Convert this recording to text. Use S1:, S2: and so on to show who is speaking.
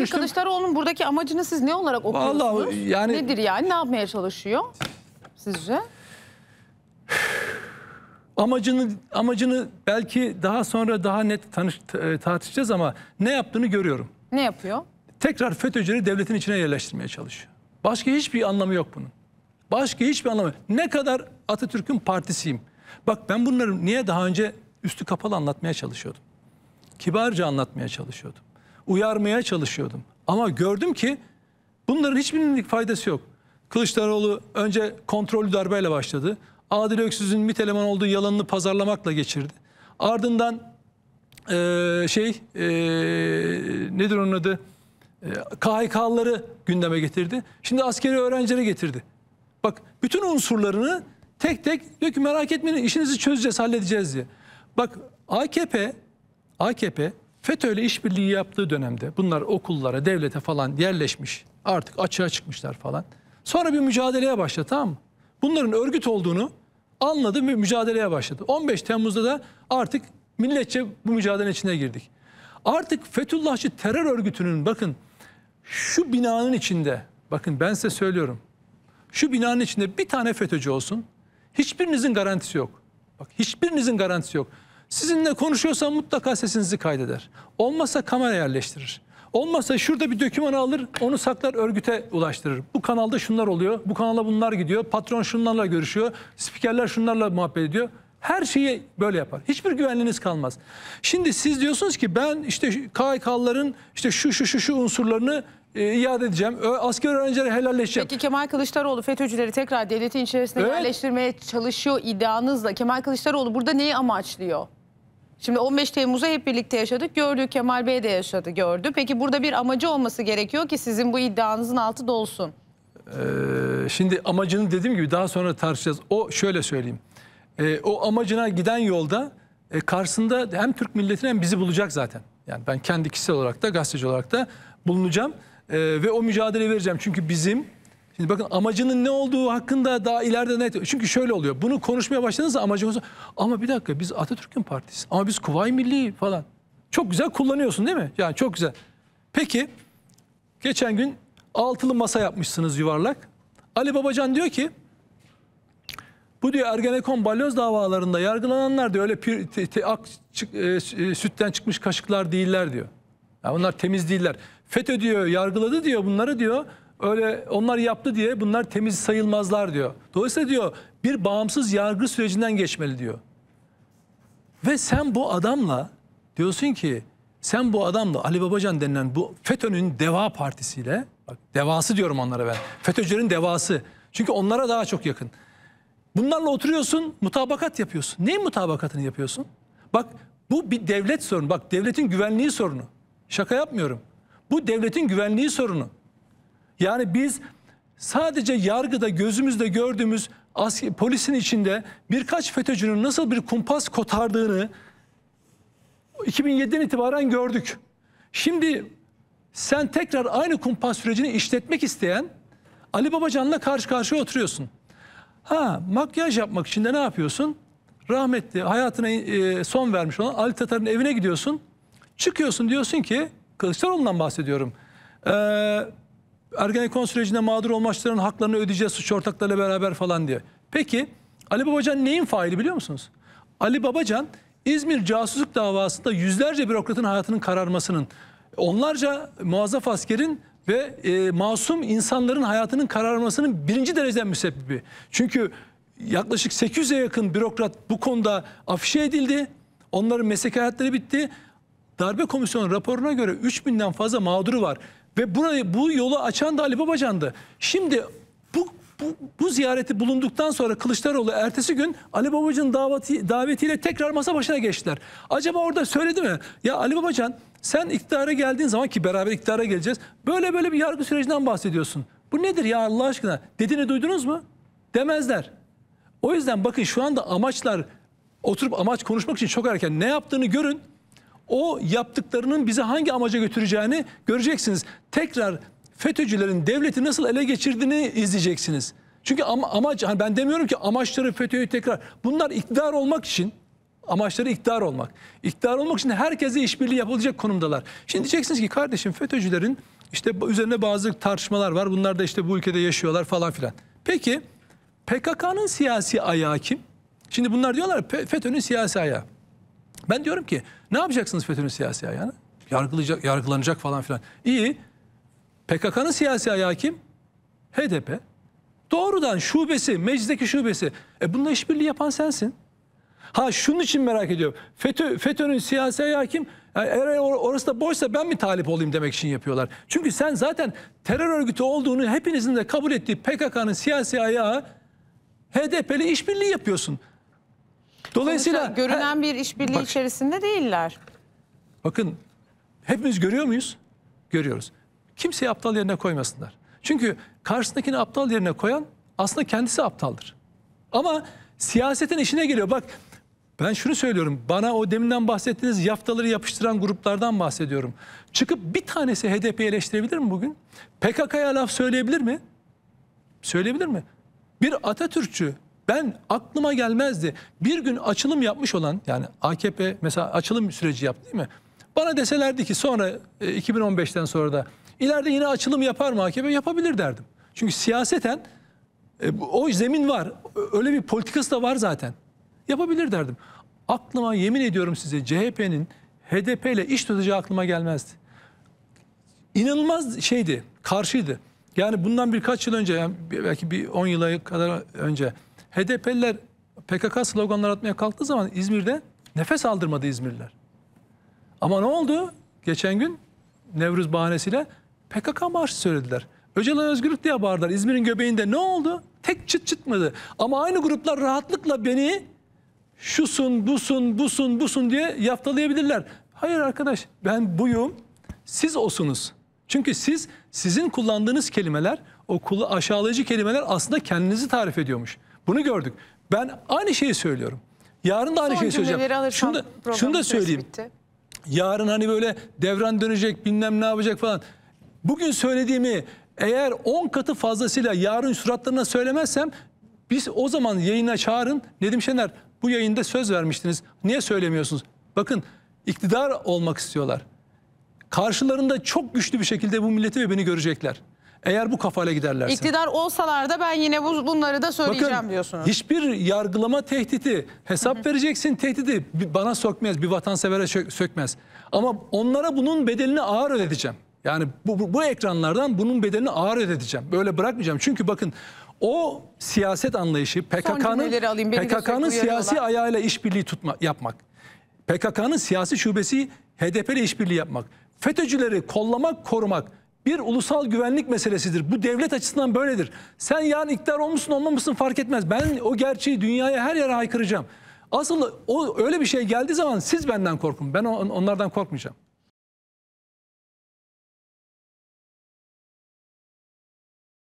S1: Peki dönüştüm. Kılıçdaroğlu'nun buradaki amacını siz ne olarak okuyorsunuz? Vallahi yani... Nedir yani? Ne yapmaya çalışıyor sizce? amacını amacını belki daha sonra daha net tanış, e, tartışacağız ama ne yaptığını görüyorum. Ne yapıyor? Tekrar FETÖ'cüleri devletin içine yerleştirmeye çalışıyor. Başka hiçbir anlamı yok bunun. Başka hiçbir anlamı. Ne kadar Atatürk'ün partisiyim. Bak ben bunları niye daha önce üstü kapalı anlatmaya çalışıyordum. Kibarca anlatmaya çalışıyordum uyarmaya çalışıyordum. Ama gördüm ki bunların hiçbirinin faydası yok. Kılıçdaroğlu önce kontrollü darbeyle başladı. Adil Öksüz'ün MİT eleman olduğu yalanını pazarlamakla geçirdi. Ardından e, şey e, nedir onun adı? E, KHK'ları gündeme getirdi. Şimdi askeri öğrencileri getirdi. Bak bütün unsurlarını tek tek diyor ki merak etmeyin işinizi çözeceğiz, halledeceğiz diye. Bak AKP AKP FETÖ ile işbirliği yaptığı dönemde bunlar okullara, devlete falan yerleşmiş. Artık açığa çıkmışlar falan. Sonra bir mücadeleye başladı tamam mı? Bunların örgüt olduğunu anladı ve mücadeleye başladı. 15 Temmuz'da da artık milletçe bu mücadelenin içine girdik. Artık Fethullahçı terör örgütünün bakın şu binanın içinde bakın ben size söylüyorum. Şu binanın içinde bir tane FETÖ'cü olsun. Hiçbirinizin garantisi yok. Bak hiçbirinizin garantisi yok. Sizinle konuşuyorsa mutlaka sesinizi kaydeder. Olmazsa kamera yerleştirir. Olmazsa şurada bir döküman alır, onu saklar örgüte ulaştırır. Bu kanalda şunlar oluyor, bu kanalda bunlar gidiyor, patron şunlarla görüşüyor, spikerler şunlarla muhabbet ediyor. Her şeyi böyle yapar. Hiçbir güvenliğiniz kalmaz. Şimdi siz diyorsunuz ki ben işte KHK'ların işte şu şu şu şu unsurlarını e, iade edeceğim. Ö, asker öğrencileri helalleşeceğim. Peki Kemal Kılıçdaroğlu FETÖ'cüleri tekrar devletin içerisinde evet. yerleştirmeye çalışıyor iddianızla. Kemal Kılıçdaroğlu burada neyi amaçlıyor? Şimdi 15 Temmuz'u hep birlikte yaşadık. Gördü Kemal Bey de yaşadı gördü. Peki burada bir amacı olması gerekiyor ki sizin bu iddianızın altı dolsun. Ee, şimdi amacını dediğim gibi daha sonra tartışacağız. O şöyle söyleyeyim. Ee, o amacına giden yolda e, karşısında hem Türk milletini hem bizi bulacak zaten. Yani ben kendi kişisel olarak da gazeteci olarak da bulunacağım. Ee, ve o mücadele vereceğim. Çünkü bizim Şimdi bakın amacının ne olduğu hakkında daha ileride net. Çünkü şöyle oluyor. Bunu konuşmaya başladığınızda amacımız ama bir dakika biz Atatürk'ün partisi. Ama biz Kuvayi Milli falan. Çok güzel kullanıyorsun değil mi? Yani çok güzel. Peki geçen gün altılı masa yapmışsınız yuvarlak. Ali Babacan diyor ki bu diyor Ergenekon balyoz davalarında yargılananlar diyor öyle pir, te, te, ak, çık, e, e, sütten çıkmış kaşıklar değiller diyor. Yani bunlar temiz değiller. FETÖ diyor yargıladı diyor bunları diyor öyle onlar yaptı diye bunlar temiz sayılmazlar diyor. Dolayısıyla diyor bir bağımsız yargı sürecinden geçmeli diyor. Ve sen bu adamla diyorsun ki sen bu adamla Ali Babacan denilen bu FETÖ'nün Deva Partisi'yle bak devası diyorum onlara ben. FETÖ'cülerin devası. Çünkü onlara daha çok yakın. Bunlarla oturuyorsun, mutabakat yapıyorsun. Neyin mutabakatını yapıyorsun? Bak bu bir devlet sorunu. Bak devletin güvenliği sorunu. Şaka yapmıyorum. Bu devletin güvenliği sorunu. Yani biz sadece yargıda gözümüzde gördüğümüz asker, polisin içinde birkaç FETÖ'cünün nasıl bir kumpas kotardığını 2007'den itibaren gördük. Şimdi sen tekrar aynı kumpas sürecini işletmek isteyen Ali Babacan'la karşı karşıya oturuyorsun. Ha makyaj yapmak için de ne yapıyorsun? Rahmetli hayatına e, son vermiş olan Ali Tatar'ın evine gidiyorsun. Çıkıyorsun diyorsun ki Kılıçdaroğlu'ndan bahsediyorum. Eee Ergenekon sürecinde mağdur olmaçların haklarını ödeyeceğiz suç ortaklarıyla beraber falan diye. Peki Ali Babacan neyin faili biliyor musunuz? Ali Babacan İzmir casusluk davasında yüzlerce bürokratın hayatının kararmasının, onlarca muazzaf askerin ve e, masum insanların hayatının kararmasının birinci dereceden müsebbibi. Çünkü yaklaşık 800'e yakın bürokrat bu konuda afişe edildi. Onların meslek hayatları bitti. Darbe komisyonu raporuna göre 3000'den fazla mağduru var. Ve burayı bu yolu açan da Ali Babacan'dı. Şimdi bu, bu, bu ziyareti bulunduktan sonra Kılıçdaroğlu ertesi gün Ali Babacan'ın daveti, davetiyle tekrar masa başına geçtiler. Acaba orada söyledi mi? Ya Ali Babacan sen iktidara geldiğin zaman ki beraber iktidara geleceğiz. Böyle böyle bir yargı sürecinden bahsediyorsun. Bu nedir ya Allah aşkına? Dediğini duydunuz mu? Demezler. O yüzden bakın şu anda amaçlar oturup amaç konuşmak için çok erken. Ne yaptığını görün o yaptıklarının bizi hangi amaca götüreceğini göreceksiniz. Tekrar FETÖ'cülerin devleti nasıl ele geçirdiğini izleyeceksiniz. Çünkü ama, amaç, hani ben demiyorum ki amaçları FETÖ'yü tekrar. Bunlar iktidar olmak için, amaçları iktidar olmak. İktidar olmak için herkese işbirliği yapılacak konumdalar. Şimdi diyeceksiniz ki kardeşim FETÖ'cülerin işte üzerine bazı tartışmalar var. Bunlar da işte bu ülkede yaşıyorlar falan filan. Peki PKK'nın siyasi ayağı kim? Şimdi bunlar diyorlar FETÖ'nün siyasi ayağı. Ben diyorum ki ne yapacaksınız FETÖ'nün siyasi ayağını? Yargılayacak, yargılanacak falan filan. İyi. PKK'nın siyasi ayağı kim? HDP. Doğrudan şubesi, meclisteki şubesi. E bununla işbirliği yapan sensin. Ha şunun için merak ediyorum. FETÖ, FETÖ'nün siyasi ayağı kim? Yani e, orası da boşsa ben mi talip olayım demek için yapıyorlar. Çünkü sen zaten terör örgütü olduğunu hepinizin de kabul ettiği PKK'nın siyasi ayağı HDP'li işbirliği yapıyorsun. Dolayısıyla Sonuçta görünen bir işbirliği içerisinde değiller. Bakın hepimiz görüyor muyuz? Görüyoruz. Kimse aptal yerine koymasınlar. Çünkü karşısındakini aptal yerine koyan aslında kendisi aptaldır. Ama siyasetin işine geliyor. Bak ben şunu söylüyorum. Bana o deminden bahsettiğiniz yaftaları yapıştıran gruplardan bahsediyorum. Çıkıp bir tanesi HDP'yi eleştirebilir mi bugün? PKK'ya laf söyleyebilir mi? Söyleyebilir mi? Bir Atatürkçü ben aklıma gelmezdi. Bir gün açılım yapmış olan yani AKP mesela açılım süreci yaptı değil mi? Bana deselerdi ki sonra 2015'ten e, sonra da ileride yine açılım yapar mı AKP? Yapabilir derdim. Çünkü siyaseten e, o zemin var. Öyle bir politikası da var zaten. Yapabilir derdim. Aklıma yemin ediyorum size CHP'nin HDP ile iş tutacağı aklıma gelmezdi. İnanılmaz şeydi, karşıydı. Yani bundan birkaç yıl önce, yani belki bir 10 yıla kadar önce HDP'liler PKK sloganları atmaya kalktığı zaman İzmir'de nefes aldırmadı İzmirliler. Ama ne oldu? Geçen gün Nevruz bahanesiyle PKK marşı söylediler. Öcalan özgürlük diye bağırdılar. İzmir'in göbeğinde ne oldu? Tek çıt çıtmadı. Ama aynı gruplar rahatlıkla beni şusun, busun, busun, busun diye yaftalayabilirler. Hayır arkadaş ben buyum, siz osunuz. Çünkü siz, sizin kullandığınız kelimeler, o aşağılayıcı kelimeler aslında kendinizi tarif ediyormuş. Bunu gördük. Ben aynı şeyi söylüyorum. Yarın da aynı Son şeyi söyleyeceğim. Şunu da, şunu da söyleyeyim. Bitti. Yarın hani böyle devran dönecek bilmem ne yapacak falan. Bugün söylediğimi eğer 10 katı fazlasıyla yarın suratlarına söylemezsem biz o zaman yayına çağırın. Nedim Şener bu yayında söz vermiştiniz. Niye söylemiyorsunuz? Bakın iktidar olmak istiyorlar. Karşılarında çok güçlü bir şekilde bu milleti ve beni görecekler. Eğer bu kafayla giderlerse. İktidar olsalar da ben yine bu, bunları da söyleyeceğim Bakın, diyorsunuz. Hiçbir yargılama tehdidi, hesap Hı -hı. vereceksin tehdidi bana sökmez, bir vatansevere sökmez. Ama onlara bunun bedelini ağır ödeteceğim. Yani bu, bu, bu ekranlardan bunun bedelini ağır ödeteceğim. Böyle bırakmayacağım. Çünkü bakın o siyaset anlayışı PKK'nın PKK'nın siyasi ayağıyla işbirliği tutma yapmak. PKK'nın siyasi şubesi HDP ile işbirliği yapmak. FETÖ'cüleri kollamak, korumak bir ulusal güvenlik meselesidir. Bu devlet açısından böyledir. Sen yarın iktidar olmuşsun olmamışsın fark etmez. Ben o gerçeği dünyaya her yere haykıracağım. Asıl o öyle bir şey geldiği zaman siz benden korkun. Ben onlardan korkmayacağım.